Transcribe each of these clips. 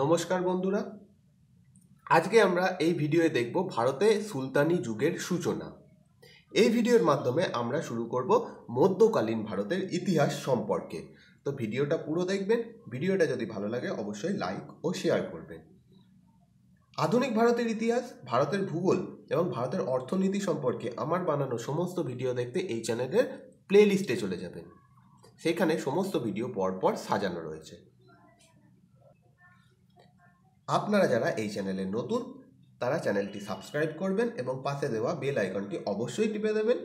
নমস্কার বন্ধুরা আজকে আমরা এই ভিডিওয়ে দেখব ভারতে সুলতানি যুগের সূচনা এই ভিডিওর মাধ্যমে আমরা শুরু করব মধ্যকালীন ভারতের ইতিহাস সম্পর্কে তো ভিডিওটা পুরো দেখবেন ভিডিওটা যদি ভালো লাগে অবশ্যই লাইক ও শেয়ার করবেন আধুনিক ভারতের ইতিহাস ভারতের ভূগোল এবং ভারতের অর্থনীতি সম্পর্কে আমার বানানো সমস্ত ভিডিও দেখতে এই চ্যানেলের প্লেলিস্টে চলে যাবেন সেখানে সমস্ত ভিডিও পরপর সাজানো রয়েছে আপনারা যারা এই চ্যানেলে নতুন তারা চ্যানেলটি সাবস্ক্রাইব করবেন এবং পাশে দেওয়া বেল আইকনটি অবশ্যই টিপে দেবেন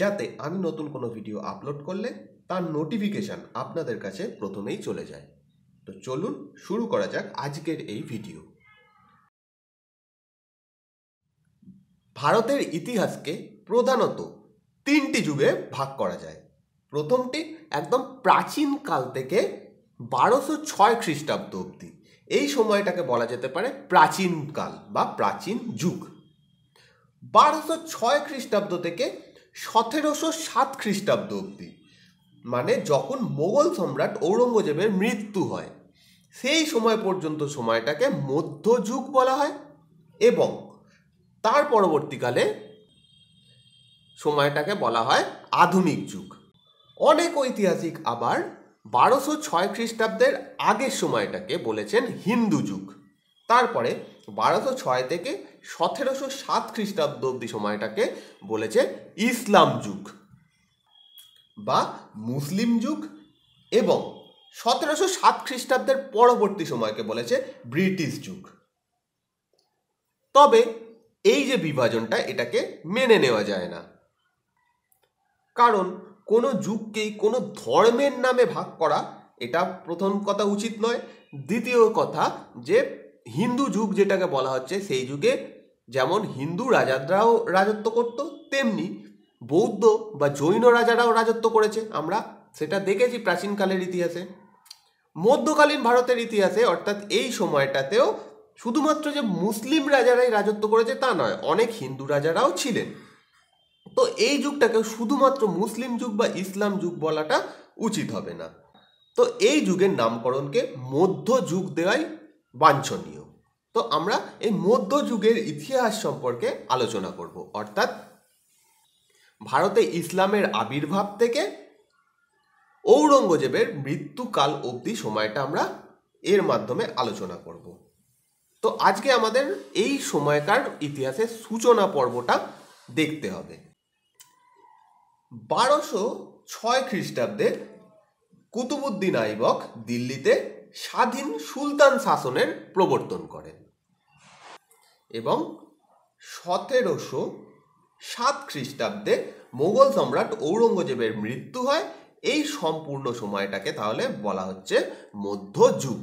যাতে আমি নতুন কোনো ভিডিও আপলোড করলে তার নোটিফিকেশান আপনাদের কাছে প্রথমেই চলে যায় তো চলুন শুরু করা যাক আজকের এই ভিডিও ভারতের ইতিহাসকে প্রধানত তিনটি যুগে ভাগ করা যায় প্রথমটি একদম প্রাচীনকাল থেকে বারোশো ছয় খ্রিস্টাব্দ অব্দি এই সময়টাকে বলা যেতে পারে প্রাচীনকাল বা প্রাচীন যুগ বারোশো ছয় খ্রিস্টাব্দ থেকে সতেরোশো সাত খ্রিস্টাব্দ অব্দি মানে যখন মোগল সম্রাট ঔরঙ্গজেবের মৃত্যু হয় সেই সময় পর্যন্ত সময়টাকে মধ্যযুগ বলা হয় এবং তার পরবর্তীকালে সময়টাকে বলা হয় আধুনিক যুগ অনেক ঐতিহাসিক আবার বারোশো ছয় খ্রিস্টাব্দের আগের সময়টাকে বলেছেন হিন্দু যুগ তারপরে বারোশো ছয় থেকে সতেরোশো সাত খ্রিস্টাব্দ অব্দি সময়টাকে বলেছে ইসলাম যুগ বা মুসলিম যুগ এবং সতেরোশো সাত খ্রিস্টাব্দের পরবর্তী সময়কে বলেছে ব্রিটিশ যুগ তবে এই যে বিভাজনটা এটাকে মেনে নেওয়া যায় না কারণ কোনো যুগকেই কোনো ধর্মের নামে ভাগ করা এটা প্রথম কথা উচিত নয় দ্বিতীয় কথা যে হিন্দু যুগ যেটাকে বলা হচ্ছে সেই যুগে যেমন হিন্দু রাজারাও রাজত্ব করত তেমনি বৌদ্ধ বা জৈন রাজারাও রাজত্ব করেছে আমরা সেটা দেখেছি প্রাচীনকালের ইতিহাসে মধ্যকালীন ভারতের ইতিহাসে অর্থাৎ এই সময়টাতেও শুধুমাত্র যে মুসলিম রাজারাই রাজত্ব করেছে তা নয় অনেক হিন্দু রাজারাও ছিলেন তো এই যুগটাকে শুধুমাত্র মুসলিম যুগ বা ইসলাম যুগ বলাটা উচিত হবে না তো এই যুগের নামকরণকে মধ্য যুগ দেওয়াই বাঞ্ছনীয় তো আমরা এই মধ্য যুগের ইতিহাস সম্পর্কে আলোচনা করব অর্থাৎ ভারতে ইসলামের আবির্ভাব থেকে ঔরঙ্গজেবের মৃত্যুকাল অবধি সময়টা আমরা এর মাধ্যমে আলোচনা করব তো আজকে আমাদের এই সময়কার ইতিহাসের সূচনা পর্বটা দেখতে হবে বারোশো ছয় খ্রিস্টাব্দে কুতুবুদ্দিন আইবক দিল্লিতে স্বাধীন সুলতান শাসনের প্রবর্তন করেন এবং সতেরোশো সাত খ্রিস্টাব্দে মোগল সম্রাট ঔরঙ্গজেবের মৃত্যু হয় এই সম্পূর্ণ সময়টাকে তাহলে বলা হচ্ছে মধ্যযুগ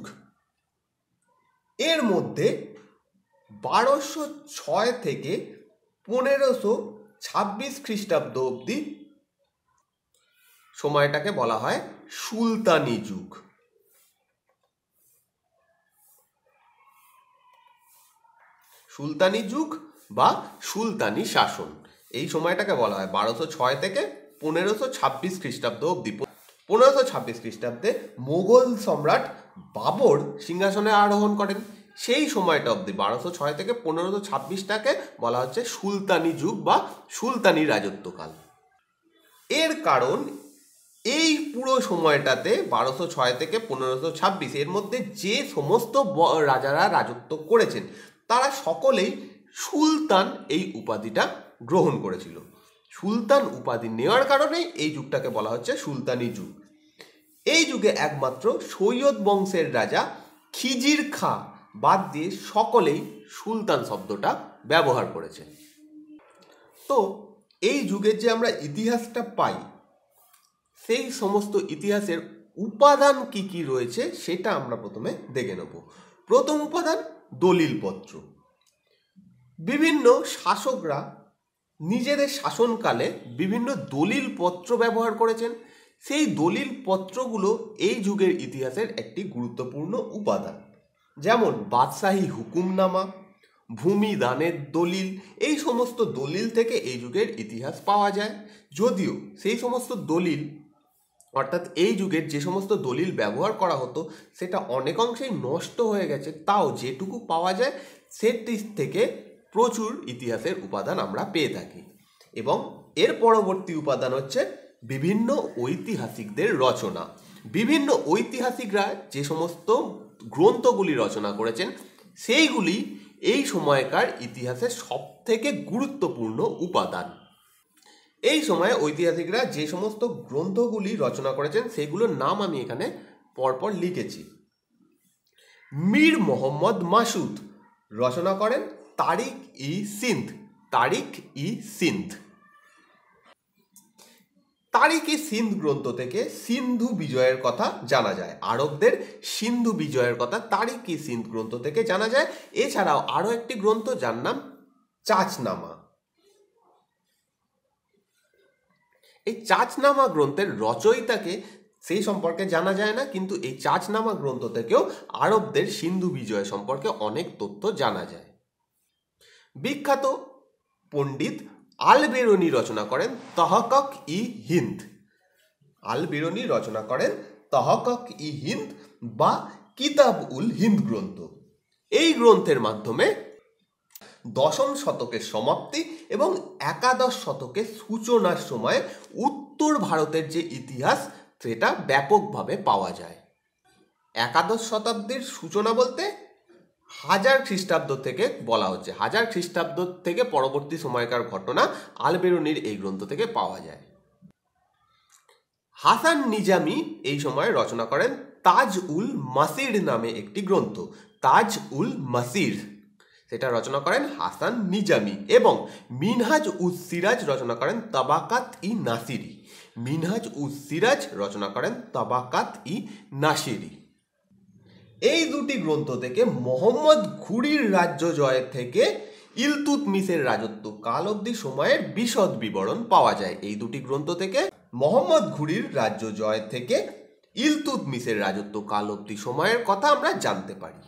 এর মধ্যে বারোশো ছয় থেকে পনেরোশো ছাব্বিশ খ্রিস্টাব্দ অবধি সময়টাকে বলা হয় সুলতানি যুগ সুলতানি যুগ বা সুলতানি শাসন এই সময়টাকে বলা হয় বারোশো ছয় থেকে পনেরোশো ছাব্বিশ খ্রিস্টাব্দ অব্দি পনেরোশো ছাব্বিশ খ্রিস্টাব্দে মোগল সম্রাট বাবর সিংহাসনে আরোহণ করেন সেই সময়টা অবধি বারোশো ছয় থেকে পনেরোশো ছাব্বিশটাকে বলা হচ্ছে সুলতানি যুগ বা সুলতানি রাজত্বকাল এর কারণ এই পুরো সময়টাতে বারোশো ছয় থেকে পনেরোশো ছাব্বিশ এর মধ্যে যে সমস্ত রাজারা রাজত্ব করেছেন তারা সকলেই সুলতান এই উপাধিটা গ্রহণ করেছিল সুলতান উপাধি নেওয়ার কারণে এই যুগটাকে বলা হচ্ছে সুলতানি যুগ এই যুগে একমাত্র সৈয়দ বংশের রাজা খিজির খা বাদ দিয়ে সকলেই সুলতান শব্দটা ব্যবহার করেছে তো এই যুগের যে আমরা ইতিহাসটা পাই সেই সমস্ত ইতিহাসের উপাদান কি কি রয়েছে সেটা আমরা প্রথমে দেখে নেব প্রথম উপাদান দলিলপত্র বিভিন্ন শাসকরা নিজেদের শাসনকালে বিভিন্ন দলিলপত্র ব্যবহার করেছেন সেই দলিল পত্রগুলো এই যুগের ইতিহাসের একটি গুরুত্বপূর্ণ উপাদান যেমন বাদশাহী হুকুমনামা ভূমি দানের দলিল এই সমস্ত দলিল থেকে এই যুগের ইতিহাস পাওয়া যায় যদিও সেই সমস্ত দলিল অর্থাৎ এই যুগের যে সমস্ত দলিল ব্যবহার করা হতো সেটা অনেক অংশেই নষ্ট হয়ে গেছে তাও যেটুকু পাওয়া যায় সেটির থেকে প্রচুর ইতিহাসের উপাদান আমরা পেয়ে থাকি এবং এর পরবর্তী উপাদান হচ্ছে বিভিন্ন ঐতিহাসিকদের রচনা বিভিন্ন ঐতিহাসিকরা যে সমস্ত গ্রন্থগুলি রচনা করেছেন সেইগুলি এই সময়কার ইতিহাসের সবথেকে গুরুত্বপূর্ণ উপাদান এই সময়ে ঐতিহাসিকরা যে সমস্ত গ্রন্থগুলি রচনা করেছেন সেগুলোর নাম আমি এখানে পরপর লিখেছি মীর মোহাম্মদ মাসুদ রচনা করেন তারিক ই সিন্ধ তারিক ই সিন্ধ তারিক ই সিন্ধ গ্রন্থ থেকে সিন্ধু বিজয়ের কথা জানা যায় আরবদের সিন্ধু বিজয়ের কথা ই সিন্ধ গ্রন্থ থেকে জানা যায় এছাড়াও আরও একটি গ্রন্থ যার নাম চাচনামা এই চাচনামা গ্রন্থের রচয়িতাকে সেই সম্পর্কে জানা যায় না কিন্তু এই চাচনামা গ্রন্থ থেকেও আরবদের সিন্ধু বিজয় সম্পর্কে অনেক তথ্য জানা যায় বিখ্যাত পণ্ডিত আল বেরোনি রচনা করেন তহকক ই হিন্দ আল বেরোনি রচনা করেন তহকক ই হিন্দ বা কিতাব উল হিন্দ গ্রন্থ এই গ্রন্থের মাধ্যমে দশম শতকের সমাপ্তি এবং একাদশ শতকের সূচনার সময় উত্তর ভারতের যে ইতিহাস সেটা ব্যাপকভাবে পাওয়া যায় একাদশ শতাব্দীর সূচনা বলতে হাজার খ্রিস্টাব্দ থেকে বলা হচ্ছে হাজার খ্রিস্টাব্দ থেকে পরবর্তী সময়কার ঘটনা আলবেরুনির এই গ্রন্থ থেকে পাওয়া যায় হাসান নিজামি এই সময় রচনা করেন তাজ উল মাসির নামে একটি গ্রন্থ তাজ উল মাসির সেটা রচনা করেন হাসান নিজামি এবং মিনহাজ উজ সিরাজ রচনা করেন তাবাকাত ই নাসিরি মিনহাজ উজ সিরাজ রচনা করেন তাবাকাত ই নাসিরি এই দুটি গ্রন্থ থেকে মোহাম্মদ ঘুরির রাজ্য জয়ের থেকে ইলতুতমিসের রাজত্ব কাল অব্দি সময়ের বিশদ বিবরণ পাওয়া যায় এই দুটি গ্রন্থ থেকে মোহাম্মদ ঘুরির রাজ্য জয় থেকে ইলতুতমিসের রাজত্ব কাল অবধি সময়ের কথা আমরা জানতে পারি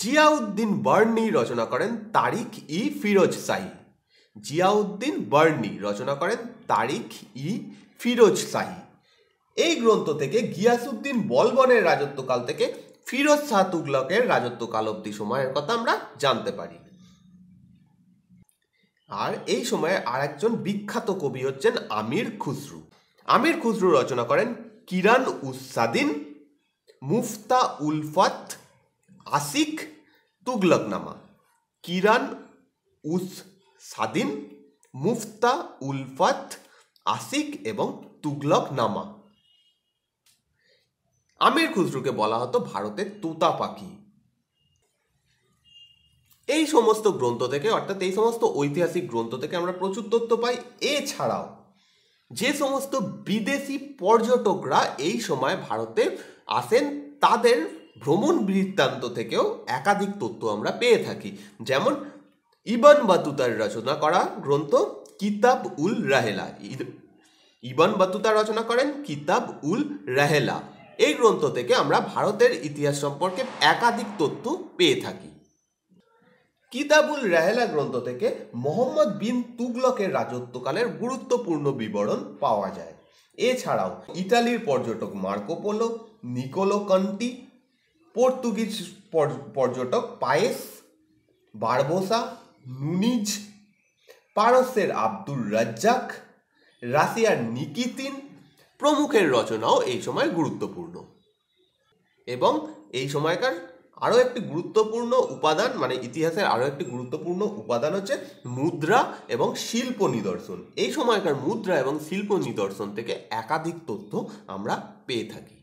জিয়াউদ্দিন বার্নি রচনা করেন তারিখ ই ফিরোজ শাহী জিয়াউদ্দিন বার্নি রচনা করেন তারিখ ই ফিরোজ শাহী এই গ্রন্থ থেকে গিয়াসুদ্দিন বলবনের রাজত্বকাল থেকে ফিরোজ শাহ তুগলকের রাজত্বকাল অবধি সময়ের কথা আমরা জানতে পারি আর এই সময়ে আর একজন বিখ্যাত কবি হচ্ছেন আমির খুসরু আমির খুসরু রচনা করেন কিরান উসাদিন মুফতা উলফাত আসিক তুগলকনামা কিরান উস সাদিন মুফতা উলফাত আসিক এবং তুগলক নামা আমির খুসরুকে বলা হতো ভারতের তোতা পাখি এই সমস্ত গ্রন্থ থেকে অর্থাৎ এই সমস্ত ঐতিহাসিক গ্রন্থ থেকে আমরা প্রচুর তথ্য পাই এছাড়াও যে সমস্ত বিদেশি পর্যটকরা এই সময় ভারতে আসেন তাদের ভ্রমণ বৃত্তান্ত থেকেও একাধিক তথ্য আমরা পেয়ে থাকি যেমন ইবান বাতুতার রচনা করা গ্রন্থ কিতাব উল রাহেলা ইবান বাতুতা রচনা করেন কিতাব উল রাহেলা এই গ্রন্থ থেকে আমরা ভারতের ইতিহাস সম্পর্কে একাধিক তথ্য পেয়ে থাকি কিতাবুল রাহেলা গ্রন্থ থেকে মোহাম্মদ বিন তুগলকের রাজত্বকালের গুরুত্বপূর্ণ বিবরণ পাওয়া যায় এছাড়াও ইতালির পর্যটক মার্কোপোলো নিকোলো কন্টি পর্তুগিজ পর্যটক পায়েস বারবোসা নুনিজ পারসের আব্দুল রাজ্জাক রাশিয়ার নিকিতিন প্রমুখের রচনাও এই সময় গুরুত্বপূর্ণ এবং এই সময়কার আরও একটি গুরুত্বপূর্ণ উপাদান মানে ইতিহাসের আরও একটি গুরুত্বপূর্ণ উপাদান হচ্ছে মুদ্রা এবং শিল্প নিদর্শন এই সময়কার মুদ্রা এবং শিল্প নিদর্শন থেকে একাধিক তথ্য আমরা পেয়ে থাকি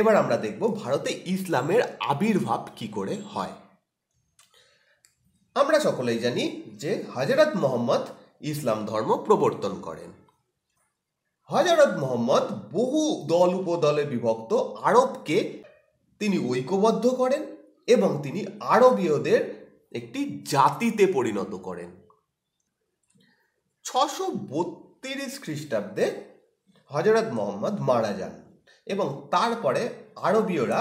এবার আমরা দেখব ভারতে ইসলামের আবির্ভাব কি করে হয় আমরা সকলেই জানি যে হজরত মোহাম্মদ ইসলাম ধর্ম প্রবর্তন করেন হজরত মোহাম্মদ বহু দল উপদলে বিভক্ত আরবকে তিনি ঐক্যবদ্ধ করেন এবং তিনি আরবীয়দের একটি জাতিতে পরিণত করেন ছশো বত্রিশ খ্রিস্টাব্দে হজরত মোহাম্মদ মারা যান এবং তারপরে আরবীয়রা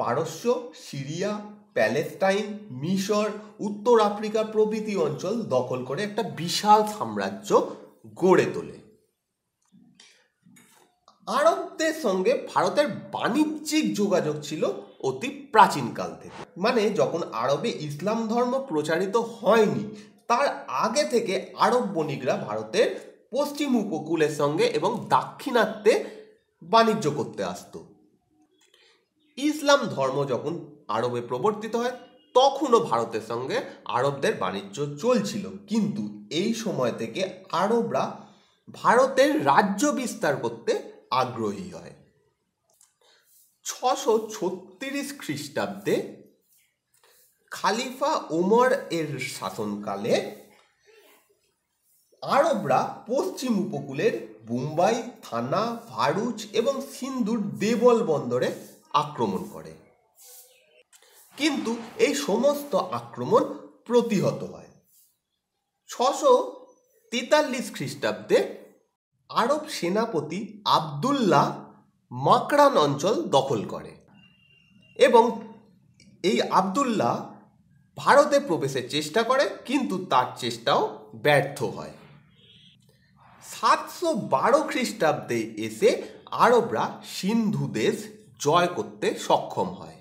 পারস্য সিরিয়া প্যালেস্টাইন মিশর উত্তর আফ্রিকা প্রভৃতি অঞ্চল দখল করে একটা বিশাল সাম্রাজ্য গড়ে তোলে আরবদের সঙ্গে ভারতের বাণিজ্যিক যোগাযোগ ছিল অতি প্রাচীনকাল থেকে মানে যখন আরবে ইসলাম ধর্ম প্রচারিত হয়নি তার আগে থেকে আরব বণিকরা ভারতের পশ্চিম উপকূলের সঙ্গে এবং দাক্ষিণাত্যে বাণিজ্য করতে আসত ইসলাম ধর্ম যখন আরবে প্রবর্তিত হয় তখনও ভারতের সঙ্গে আরবদের বাণিজ্য চলছিল কিন্তু এই সময় থেকে আরবরা ভারতের রাজ্য বিস্তার করতে আগ্রহী হয় ছশো ছত্রিশ খ্রিস্টাব্দে খালিফা ওমর এর শাসনকালে আরবরা পশ্চিম উপকূলের মুম্বাই থানা ভারুচ এবং সিন্ধুর দেবল বন্দরে আক্রমণ করে কিন্তু এই সমস্ত আক্রমণ প্রতিহত হয় ছশো তেতাল্লিশ খ্রিস্টাব্দে আরব সেনাপতি আবদুল্লাহ মাকরান অঞ্চল দখল করে এবং এই আবদুল্লাহ ভারতে প্রবেশের চেষ্টা করে কিন্তু তার চেষ্টাও ব্যর্থ হয় সাতশো বারো খ্রিস্টাব্দে এসে আরবরা সিন্ধু দেশ জয় করতে সক্ষম হয়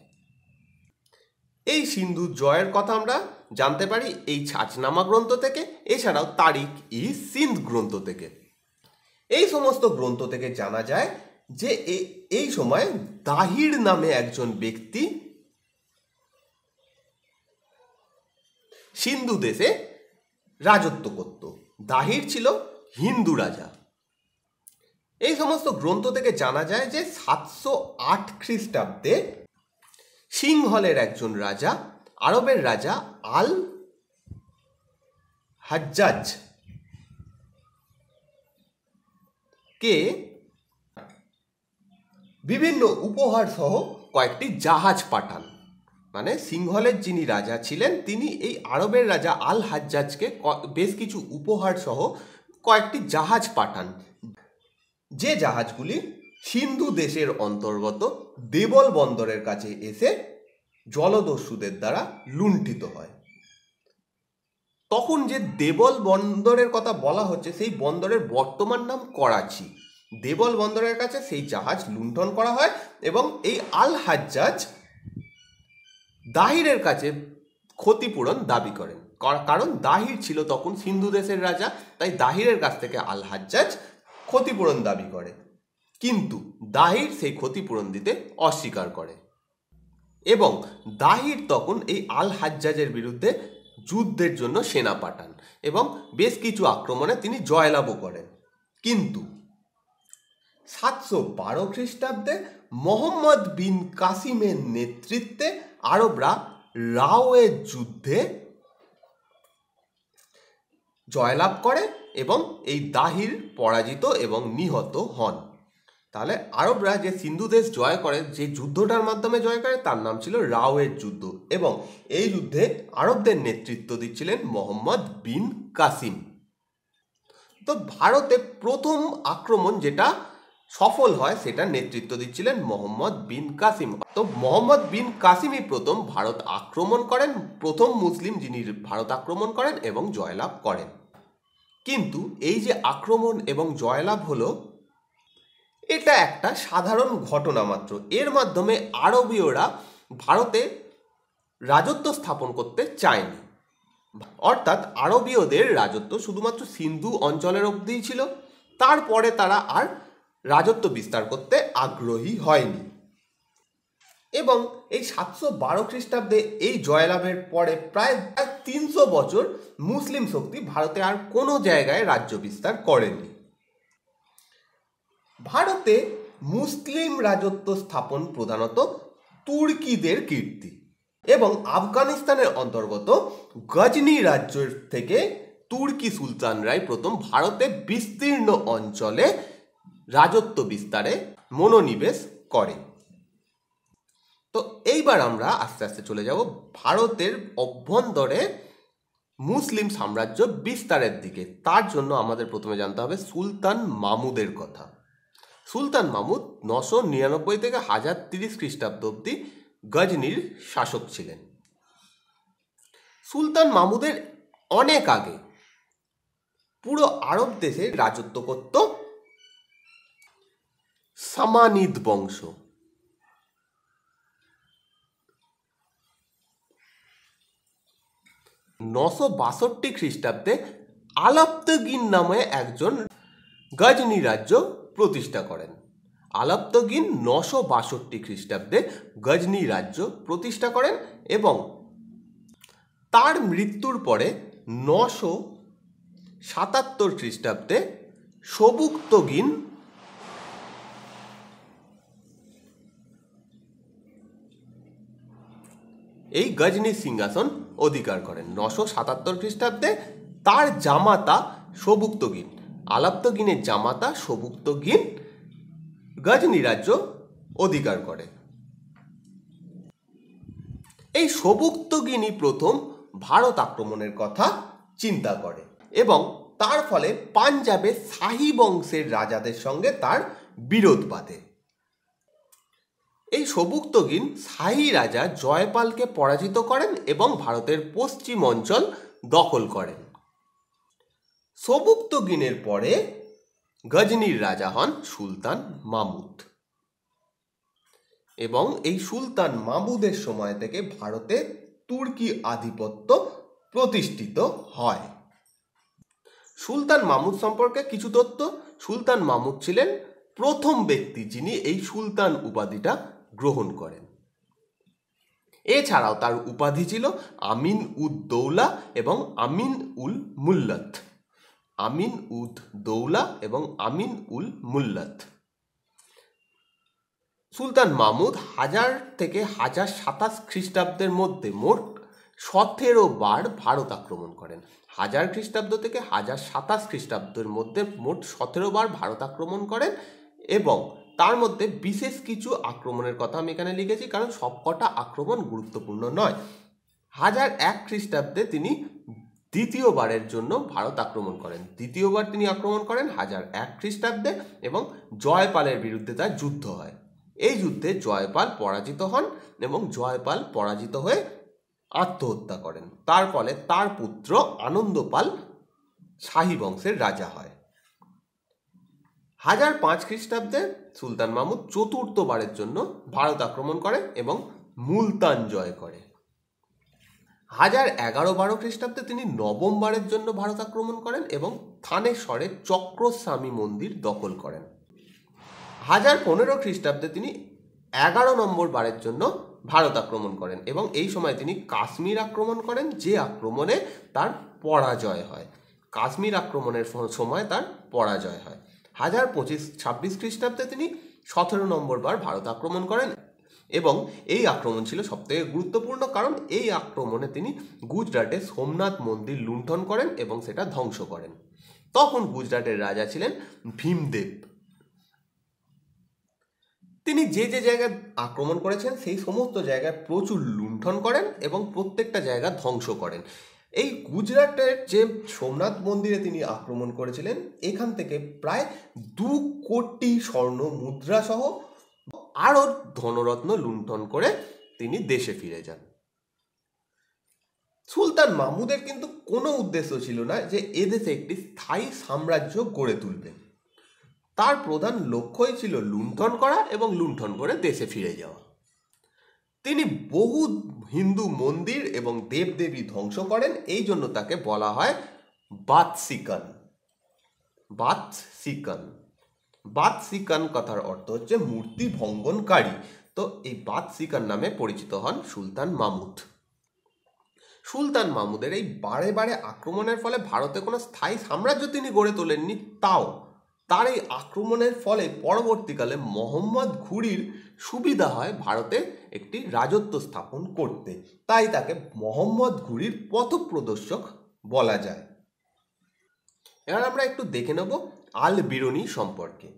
এই সিন্ধু জয়ের কথা আমরা জানতে পারি এই ছাচনামা গ্রন্থ থেকে এছাড়াও তারিখ ই সিন্ধ গ্রন্থ থেকে এই সমস্ত গ্রন্থ থেকে জানা যায় যে এই সময় দাহির নামে একজন ব্যক্তি সিন্ধু দেশে রাজত্ব করত দাহির ছিল হিন্দু রাজা এই সমস্ত গ্রন্থ থেকে জানা যায় যে সাতশো আট খ্রিস্টাব্দে সিংহলের একজন রাজা আরবের রাজা আল হাজ্জাজ কে বিভিন্ন উপহার সহ কয়েকটি জাহাজ পাঠান মানে সিংহলের যিনি রাজা ছিলেন তিনি এই আরবের রাজা আল হাজ্জাজকে বেশ কিছু উপহার সহ কয়েকটি জাহাজ পাঠান যে জাহাজগুলি সিন্ধু দেশের অন্তর্গত দেবল বন্দরের কাছে এসে জলদস্যুদের দ্বারা লুণ্ঠিত হয় তখন যে দেবল বন্দরের কথা বলা হচ্ছে সেই বন্দরের বর্তমান নাম করাচি দেবল বন্দরের কাছে সেই জাহাজ লুণ্ঠন করা হয় এবং এই আল হাজ্জাজ দাহিরের কাছে ক্ষতিপূরণ দাবি করেন কারণ দাহির ছিল তখন সিন্ধু দেশের রাজা তাই দাহিরের কাছ থেকে আল হাজ্জাজ ক্ষতিপূরণ দাবি করে কিন্তু দাহির সেই ক্ষতিপূরণ দিতে অস্বীকার করে এবং দাহির তখন এই আল হাজ্জাজের বিরুদ্ধে যুদ্ধের জন্য সেনা পাঠান এবং বেশ কিছু আক্রমণে তিনি জয়লাভও করেন কিন্তু সাতশো বারো খ্রিস্টাব্দে মোহাম্মদ বিন কাসিমের নেতৃত্বে আরবরা রাওয়ের যুদ্ধে জয়লাভ করে এবং এই দাহির পরাজিত এবং নিহত হন তাহলে আরবরা যে সিন্ধু দেশ জয় করে যে যুদ্ধটার মাধ্যমে জয় করে তার নাম ছিল রাওয়ের যুদ্ধ এবং এই যুদ্ধে আরবদের নেতৃত্ব দিচ্ছিলেন মোহাম্মদ বিন কাসিম তো ভারতে প্রথম আক্রমণ যেটা সফল হয় সেটা নেতৃত্ব দিচ্ছিলেন মোহাম্মদ বিন কাসিম তো মোহাম্মদ বিন কাসিমই প্রথম ভারত আক্রমণ করেন প্রথম মুসলিম যিনি ভারত আক্রমণ করেন এবং জয়লাভ করেন কিন্তু এই যে আক্রমণ এবং জয়লাভ হলো এটা একটা সাধারণ ঘটনা মাত্র এর মাধ্যমে আরবীয়রা ভারতে রাজত্ব স্থাপন করতে চায়নি অর্থাৎ আরবীয়দের রাজত্ব শুধুমাত্র সিন্ধু অঞ্চলের অবধিই ছিল তারপরে তারা আর রাজত্ব বিস্তার করতে আগ্রহী হয়নি এবং এই সাতশো বারো খ্রিস্টাব্দে এই জয়লাভের পরে প্রায় তিনশো বছর মুসলিম শক্তি ভারতে আর কোনো জায়গায় রাজ্য বিস্তার করেনি ভারতে মুসলিম রাজত্ব স্থাপন প্রধানত তুর্কিদের কীর্তি এবং আফগানিস্তানের অন্তর্গত গজনি রাজ্যের থেকে তুর্কি সুলতানরাই প্রথম ভারতে বিস্তীর্ণ অঞ্চলে রাজত্ব বিস্তারে মনোনিবেশ করে তো এইবার আমরা আস্তে আস্তে চলে যাব ভারতের অভ্যন্তরে মুসলিম সাম্রাজ্য বিস্তারের দিকে তার জন্য আমাদের প্রথমে জানতে হবে সুলতান মামুদের কথা সুলতান মামুদ নশো নিরানব্বই থেকে হাজার তিরিশ খ্রিস্টাব্দ অব্দি গজনির শাসক ছিলেন সুলতান মামুদের অনেক আগে পুরো আরব দেশে রাজত্ব করত সামানিদ বংশ নশো বাষট্টি খ্রিস্টাব্দে আলাপ্তগিন নামে একজন গজনি রাজ্য প্রতিষ্ঠা করেন আলাপ্তগিন নশো বাষট্টি খ্রিস্টাব্দে গজনি রাজ্য প্রতিষ্ঠা করেন এবং তার মৃত্যুর পরে নশো সাতাত্তর খ্রিস্টাব্দে সবুক্তগিন এই গজনী সিংহাসন অধিকার করেন নশো সাতাত্তর খ্রিস্টাব্দে তার জামাতা সবুক্তগিন আলাপ্তগিনের জামাতা সবুক্তগিন গজনী রাজ্য অধিকার করে এই সবুক্তগিনি প্রথম ভারত আক্রমণের কথা চিন্তা করে এবং তার ফলে পাঞ্জাবে শাহী বংশের রাজাদের সঙ্গে তার বিরোধ বাঁধে এই সবুক্তগিন সাহি রাজা জয়পালকে পরাজিত করেন এবং ভারতের পশ্চিম অঞ্চল দখল করেন সবুক্তগিনের পরে গজনীর রাজা হন সুলতান মামুদ এবং এই সুলতান মামুদের সময় থেকে ভারতে তুর্কি আধিপত্য প্রতিষ্ঠিত হয় সুলতান মামুদ সম্পর্কে কিছু তথ্য সুলতান মামুদ ছিলেন প্রথম ব্যক্তি যিনি এই সুলতান উপাধিটা গ্রহণ করেন এছাড়াও তার উপাধি ছিল আমিন উদ দৌলা এবং আমিন উল মুল্লত আমিন উদ দৌলা এবং আমিন উল মুল্লত সুলতান মাহমুদ হাজার থেকে হাজার সাতাশ খ্রিস্টাব্দের মধ্যে মোট সতেরো বার ভারত আক্রমণ করেন হাজার খ্রিস্টাব্দ থেকে হাজার সাতাশ খ্রিস্টাব্দের মধ্যে মোট সতেরো বার ভারত আক্রমণ করেন এবং তার মধ্যে বিশেষ কিছু আক্রমণের কথা আমি এখানে লিখেছি কারণ সবকটা আক্রমণ গুরুত্বপূর্ণ নয় হাজার এক খ্রিস্টাব্দে তিনি দ্বিতীয়বারের জন্য ভারত আক্রমণ করেন দ্বিতীয়বার তিনি আক্রমণ করেন হাজার এক খ্রিস্টাব্দে এবং জয়পালের বিরুদ্ধে তার যুদ্ধ হয় এই যুদ্ধে জয়পাল পরাজিত হন এবং জয়পাল পরাজিত হয়ে আত্মহত্যা করেন তার ফলে তার পুত্র আনন্দপাল শাহী বংশের রাজা হয় হাজার পাঁচ খ্রিস্টাব্দে সুলতান মাহমুদ চতুর্থবারের জন্য ভারত আক্রমণ করে এবং মুলতান জয় করে হাজার এগারো বারো খ্রিস্টাব্দে তিনি নবমবারের জন্য ভারত আক্রমণ করেন এবং থানেশ্বরের চক্রস্বামী মন্দির দখল করেন হাজার পনেরো খ্রিস্টাব্দে তিনি এগারো নম্বর বারের জন্য ভারত আক্রমণ করেন এবং এই সময় তিনি কাশ্মীর আক্রমণ করেন যে আক্রমণে তার পরাজয় হয় কাশ্মীর আক্রমণের সময় তার পরাজয় হয় হাজার পঁচিশ ছাব্বিশ খ্রিস্টাব্দে তিনি সতেরো নম্বর বার ভারত আক্রমণ করেন এবং এই আক্রমণ ছিল সবথেকে গুরুত্বপূর্ণ কারণ এই আক্রমণে তিনি গুজরাটে সোমনাথ মন্দির লুণ্ঠন করেন এবং সেটা ধ্বংস করেন তখন গুজরাটের রাজা ছিলেন ভীমদেব তিনি যে যে জায়গায় আক্রমণ করেছেন সেই সমস্ত জায়গায় প্রচুর লুণ্ঠন করেন এবং প্রত্যেকটা জায়গা ধ্বংস করেন এই গুজরাটের যে সোমনাথ মন্দিরে তিনি আক্রমণ করেছিলেন এখান থেকে প্রায় দু কোটি স্বর্ণ মুদ্রা সহ আরও ধনরত্ন লুণ্ঠন করে তিনি দেশে ফিরে যান সুলতান মাহমুদের কিন্তু কোনো উদ্দেশ্য ছিল না যে এদেশে একটি স্থায়ী সাম্রাজ্য গড়ে তুলবেন তার প্রধান লক্ষ্যই ছিল লুণ্ঠন করা এবং লুণ্ঠন করে দেশে ফিরে যাওয়া তিনি বহু হিন্দু মন্দির এবং দেবদেবী ধ্বংস করেন এই জন্য তাকে বলা হয় বাতসিকান বাতসিকান বাতসিকান কথার অর্থ হচ্ছে মূর্তি ভঙ্গনকারী তো এই বাতসিকান নামে পরিচিত হন সুলতান মামুদ সুলতান মামুদের এই বারে বারে আক্রমণের ফলে ভারতে কোনো স্থায়ী সাম্রাজ্য তিনি গড়ে তোলেননি তাও তার এই আক্রমণের ফলে পরবর্তীকালে মোহাম্মদ ঘুরির সুবিধা হয় ভারতে একটি রাজত্ব স্থাপন করতে তাই তাকে মোহাম্মদ ঘুরির পথপ্রদর্শক বলা যায় এবার আমরা একটু দেখে নেব আল বিরুনি সম্পর্কে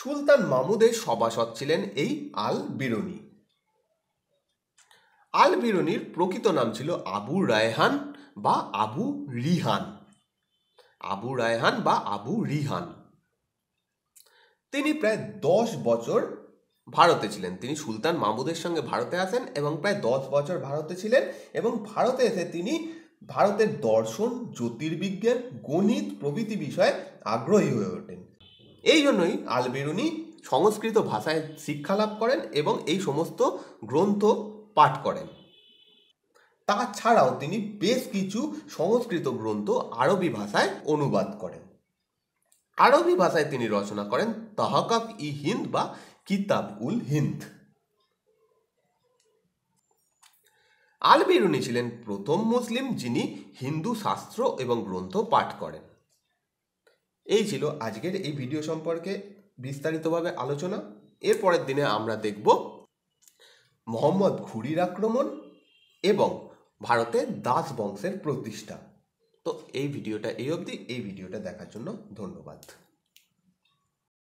সুলতান মামুদের সভাসদ ছিলেন এই আল বিরুনি আল বিরুনির প্রকৃত নাম ছিল আবু রায়হান বা আবু রিহান আবু রায়হান বা আবু রিহান তিনি প্রায় দশ বছর ভারতে ছিলেন তিনি সুলতান মাহমুদের সঙ্গে ভারতে আসেন এবং প্রায় দশ বছর ভারতে ছিলেন এবং ভারতে এসে তিনি ভারতের দর্শন জ্যোতির্বিজ্ঞান গণিত প্রভৃতি বিষয়ে আগ্রহী হয়ে ওঠেন এই জন্যই আলবেরুনি সংস্কৃত ভাষায় শিক্ষা লাভ করেন এবং এই সমস্ত গ্রন্থ পাঠ করেন তাছাড়াও তিনি বেশ কিছু সংস্কৃত গ্রন্থ আরবি ভাষায় অনুবাদ করেন আরবি ভাষায় তিনি রচনা করেন তাহকাফ ই হিন্দ বা কিতাব উল হিন্দ আল বিরুনি ছিলেন প্রথম মুসলিম যিনি হিন্দু শাস্ত্র এবং গ্রন্থ পাঠ করেন এই ছিল আজকের এই ভিডিও সম্পর্কে বিস্তারিতভাবে আলোচনা এর পরের দিনে আমরা দেখব মোহাম্মদ ঘুরির আক্রমণ এবং ভারতের দাস বংশের প্রতিষ্ঠা তো এই ভিডিওটা এই অবধি এই ভিডিওটা দেখার জন্য ধন্যবাদ